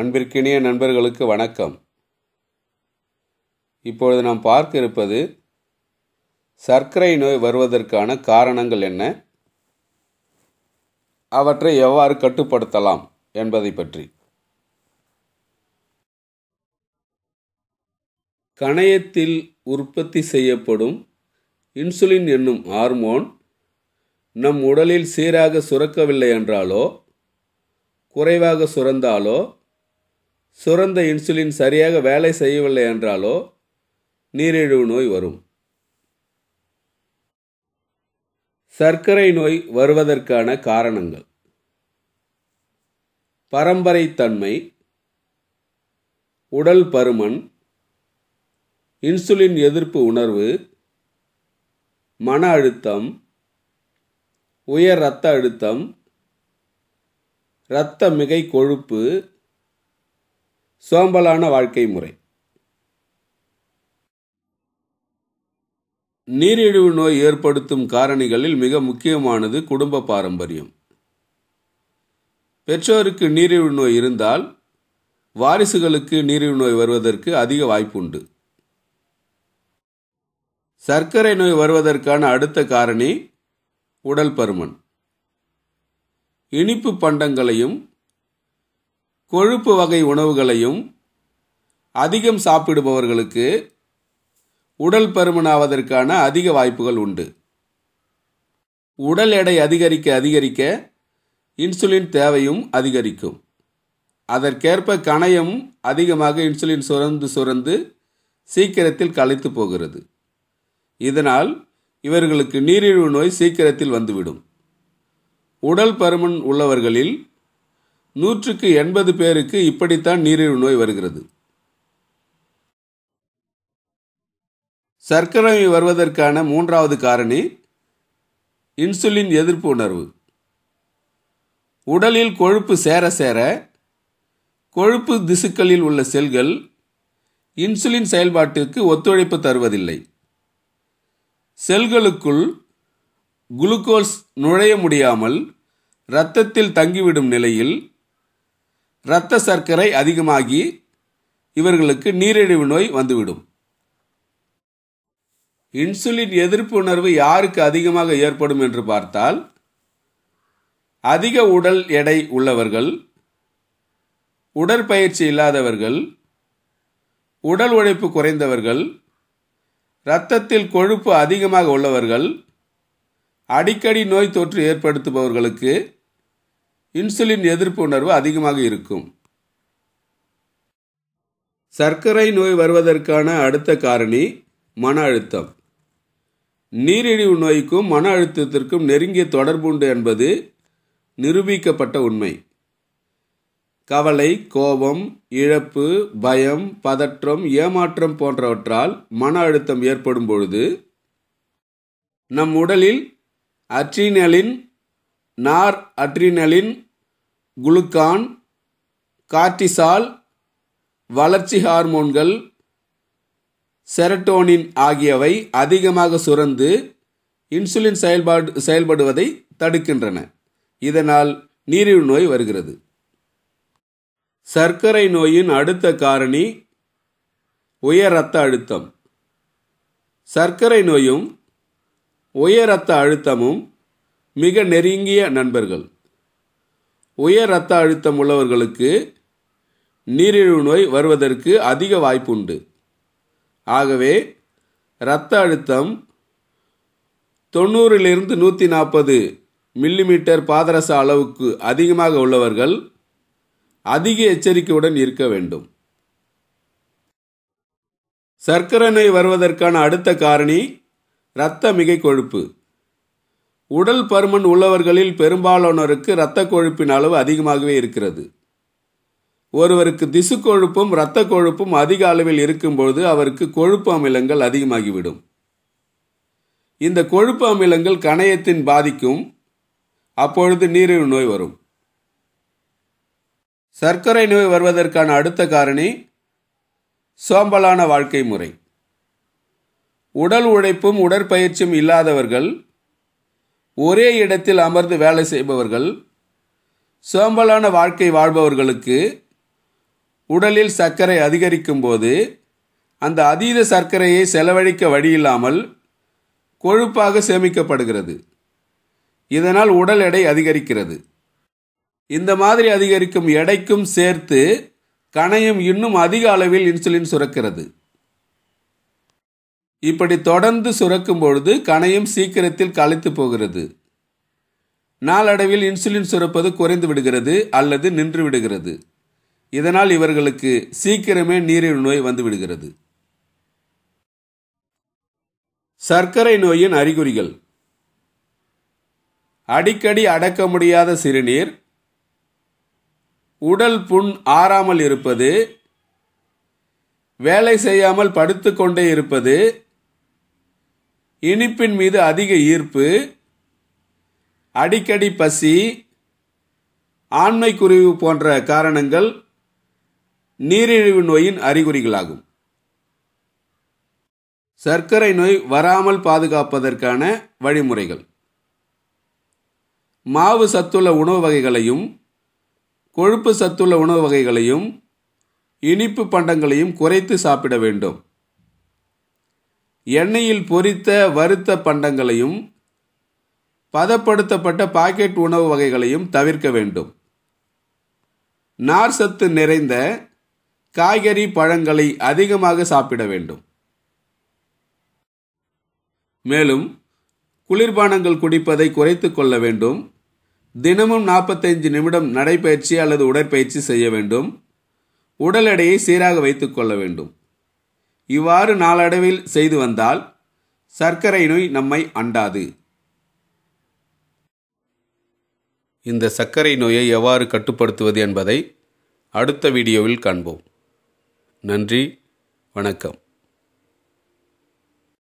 அன்பிற்கினிய நண்பர்களுக்கு வணக்கம் இப்பொழுது நாம் பார்க்க இருப்பது சர்க்கரை நோய் வருவதற்கான காரணங்கள் என்ன அவற்றை எவ்வாறு கட்டுப்படுத்தலாம் என்பதை பற்றி கணையத்தில் உற்பத்தி செய்யப்படும் இன்சுலின் என்னும் ஹார்மோன் நம் உடலில் சீராக சுரக்கவில்லை என்றாலோ குறைவாக சுரந்தாலோ சுரந்த இன்சுலின் சரியாக வேலை செய்யவில்லை என்றாலோ நீரிழிவு நோய் வரும் சர்க்கரை நோய் வருவதற்கான காரணங்கள் பரம்பரை தன்மை உடல் பருமன் இன்சுலின் எதிர்ப்பு உணர்வு மன அழுத்தம் உயர் இரத்த அழுத்தம் இரத்த மிகை கொழுப்பு சோம்பலான வாழ்க்கை முறை நீரிழிவு நோய் ஏற்படுத்தும் காரணிகளில் மிக முக்கியமானது குடும்ப பாரம்பரியம் பெற்றோருக்கு நீரிழிவு நோய் இருந்தால் வாரிசுகளுக்கு நீரிழிவு நோய் வருவதற்கு அதிக வாய்ப்புண்டு சர்க்கரை நோய் வருவதற்கான அடுத்த காரணி உடல் பருமன் இனிப்பு பண்டங்களையும் கொழுப்பு வகை உணவுகளையும் அதிகம் சாப்பிடுபவர்களுக்கு உடல் பருமனாவதற்கான அதிக வாய்ப்புகள் உண்டு உடல் எடை அதிகரிக்க அதிகரிக்க இன்சுலின் தேவையும் அதிகரிக்கும் அதற்கேற்ப கணையம் அதிகமாக இன்சுலின் சுரந்து சுரந்து சீக்கிரத்தில் கலைத்து போகிறது இதனால் இவர்களுக்கு நீரிழிவு நோய் சீக்கிரத்தில் வந்துவிடும் உடல் பருமன் உள்ளவர்களில் நூற்றுக்கு எண்பது பேருக்கு இப்படித்தான் நீரிழிவு நோய் வருகிறது சர்க்கரை வருவதற்கான மூன்றாவது காரணி இன்சுலின் எதிர்ப்பு உணர்வு உடலில் கொழுப்பு சேர சேர கொழுப்பு திசுக்களில் உள்ள செல்கள் இன்சுலின் செயல்பாட்டிற்கு ஒத்துழைப்பு தருவதில்லை செல்களுக்குள் குளுக்கோஸ் நுழைய முடியாமல் இரத்தத்தில் தங்கிவிடும் நிலையில் இரத்த சர்க்கரை அதிகமாகி இவர்களுக்கு நீரிழிவு நோய் வந்துவிடும் இன்சுலின் எதிர்ப்பு உணர்வு யாருக்கு அதிகமாக ஏற்படும் என்று பார்த்தால் அதிக உடல் எடை உள்ளவர்கள் உடற்பயிற்சி இல்லாதவர்கள் உடல் உழைப்பு குறைந்தவர்கள் இரத்தத்தில் கொழுப்பு அதிகமாக உள்ளவர்கள் அடிக்கடி நோய் தொற்று ஏற்படுத்துபவர்களுக்கு இன்சுலின் எதிர்ப்பு உணர்வு அதிகமாக இருக்கும் சர்க்கரை நோய் வருவதற்கான அடுத்த காரணி மன அழுத்தம் நீரிழிவு நோய்க்கும் மன அழுத்தத்திற்கும் நெருங்கிய தொடர்பு உண்டு என்பது நிரூபிக்கப்பட்ட உண்மை கவலை கோபம் இழப்பு பயம் பதற்றம் ஏமாற்றம் போன்றவற்றால் மன அழுத்தம் ஏற்படும் பொழுது நம் உடலில் அட்ரினலின் நார் அட்ரினலின் குளுக்கான் கார்டிசால் வளர்ச்சி ஹார்மோன்கள் செரட்டோனின் ஆகியவை அதிகமாக சுரந்து இன்சுலின் செயல்பாடு செயல்படுவதை தடுக்கின்றன இதனால் நீரிழிவு நோய் வருகிறது சர்க்கரை நோயின் அடுத்த காரணி உயர் இரத்த அழுத்தம் சர்க்கரை நோயும் உயர் இரத்த அழுத்தமும் மிக நெருங்கிய நண்பர்கள் உயர் இரத்த அழுத்தம் உள்ளவர்களுக்கு நீரிழிவு நோய் வருவதற்கு அதிக வாய்ப்பு உண்டு ஆகவே இரத்த அழுத்தம் தொண்ணூறிலிருந்து நூற்றி நாற்பது மில்லிமீட்டர் பாதரச அளவுக்கு அதிகமாக உள்ளவர்கள் அதிக எச்சரிக்கையுடன் இருக்க வேண்டும் சர்க்கரை நோய் வருவதற்கான அடுத்த காரணி இரத்த மிகை கொழுப்பு உடல் பருமன் உள்ளவர்களில் பெரும்பாலானோருக்கு இரத்த கொழுப்பின் அளவு அதிகமாகவே இருக்கிறது ஒருவருக்கு திசு கொழுப்பும் இரத்த கொழுப்பும் அதிக அளவில் இருக்கும்பொழுது அவருக்கு கொழுப்பு அமிலங்கள் அதிகமாகிவிடும் இந்த கொழுப்பு அமிலங்கள் கணையத்தின் பாதிக்கும் அப்பொழுது நீரிழிவு நோய் வரும் சர்க்கரை நோய் வருவதற்கான அடுத்த காரணி சோம்பலான வாழ்க்கை முறை உடல் உழைப்பும் உடற்பயிற்சியும் இல்லாதவர்கள் ஒரே இடத்தில் அமர்ந்து வேலை செய்பவர்கள் சோம்பலான வாழ்க்கை வாழ்பவர்களுக்கு உடலில் சர்க்கரை அதிகரிக்கும் போது அந்த அதீத சர்க்கரையை செலவழிக்க வழியில்லாமல் கொழுப்பாக சேமிக்கப்படுகிறது இதனால் உடல் எடை அதிகரிக்கிறது இந்த மாதிரி அதிகரிக்கும் எடைக்கும் சேர்த்து கணையம் இன்னும் அதிக அளவில் இன்சுலின் சுரக்கிறது இப்படி தொடர்ந்து சுரக்கும் பொழுது கணையும் சீக்கிரத்தில் கலைத்து போகிறது நாளடைவில் இன்சுலின் சுரப்பது குறைந்து விடுகிறது அல்லது நின்று விடுகிறது இதனால் இவர்களுக்கு சீக்கிரமே நீரிழிவு நோய் வந்து விடுகிறது சர்க்கரை நோயின் அறிகுறிகள் அடிக்கடி அடக்க முடியாத சிறுநீர் உடல் புண் ஆறாமல் இருப்பது வேலை செய்யாமல் படுத்துக்கொண்டே இருப்பது இனிப்பின் மீது அதிக ஈர்ப்பு அடிக்கடி பசி ஆண்மை குறைவு போன்ற காரணங்கள் நீரிழிவு நோயின் அறிகுறிகளாகும் சர்க்கரை நோய் வராமல் பாதுகாப்பதற்கான வழிமுறைகள் மாவு சத்துள்ள உணவு வகைகளையும் கொழுப்பு சத்துள்ள உணவு வகைகளையும் இனிப்பு பண்டங்களையும் குறைத்து சாப்பிட வேண்டும் எண்ணெயில் பொரித்த வறுத்த பண்டங்களையும் பதப்படுத்தப்பட்ட பாக்கெட் உணவு வகைகளையும் தவிர்க்க வேண்டும் நார் சத்து நிறைந்த காய்கறி பழங்களை அதிகமாக சாப்பிட வேண்டும் மேலும் குளிர்பானங்கள் குடிப்பதை குறைத்து கொள்ள வேண்டும் தினமும் நாற்பத்தைந்து நிமிடம் நடைப்பயிற்சி அல்லது உடற்பயிற்சி செய்ய வேண்டும் உடல் எடையை சீராக வைத்துக்கொள்ள வேண்டும் இவ்வாறு நாளடைவில் செய்து வந்தால் சர்க்கரை நோய் நம்மை அண்டாது இந்த சர்க்கரை நோயை எவ்வாறு கட்டுப்படுத்துவது என்பதை அடுத்த வீடியோவில் காண்போம் நன்றி வணக்கம்